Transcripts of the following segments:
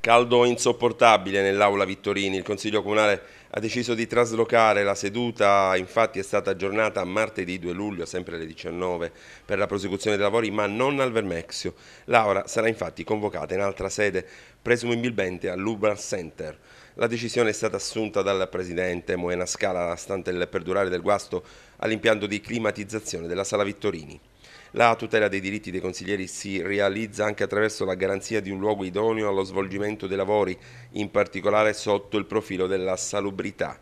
Caldo insopportabile nell'aula Vittorini, il Consiglio Comunale ha deciso di traslocare la seduta, infatti è stata aggiornata a martedì 2 luglio, sempre alle 19, per la prosecuzione dei lavori, ma non al Vermexio. Laura sarà infatti convocata in altra sede, presumibilmente all'Uber Center. La decisione è stata assunta dal presidente Moena Scala, stante il perdurare del guasto all'impianto di climatizzazione della sala Vittorini. La tutela dei diritti dei consiglieri si realizza anche attraverso la garanzia di un luogo idoneo allo svolgimento dei lavori, in particolare sotto il profilo della salubrità.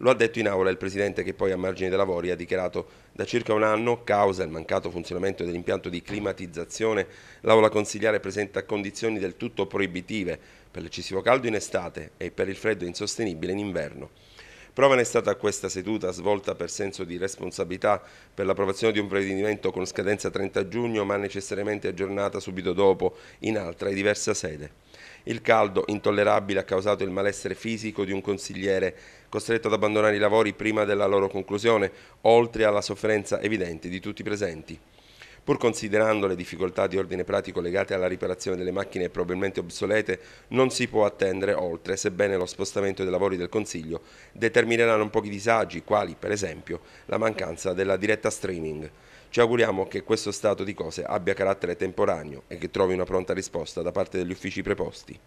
Lo ha detto in aula il Presidente che poi a margine dei lavori ha dichiarato da circa un anno, causa il mancato funzionamento dell'impianto di climatizzazione, l'aula consigliare presenta condizioni del tutto proibitive per l'eccessivo caldo in estate e per il freddo insostenibile in inverno. Prova ne è stata questa seduta svolta per senso di responsabilità per l'approvazione di un provvedimento con scadenza 30 giugno ma necessariamente aggiornata subito dopo in altra e diversa sede. Il caldo intollerabile ha causato il malessere fisico di un consigliere costretto ad abbandonare i lavori prima della loro conclusione, oltre alla sofferenza evidente di tutti i presenti. Pur considerando le difficoltà di ordine pratico legate alla riparazione delle macchine probabilmente obsolete, non si può attendere oltre, sebbene lo spostamento dei lavori del Consiglio determinerà non pochi disagi, quali per esempio la mancanza della diretta streaming. Ci auguriamo che questo stato di cose abbia carattere temporaneo e che trovi una pronta risposta da parte degli uffici preposti.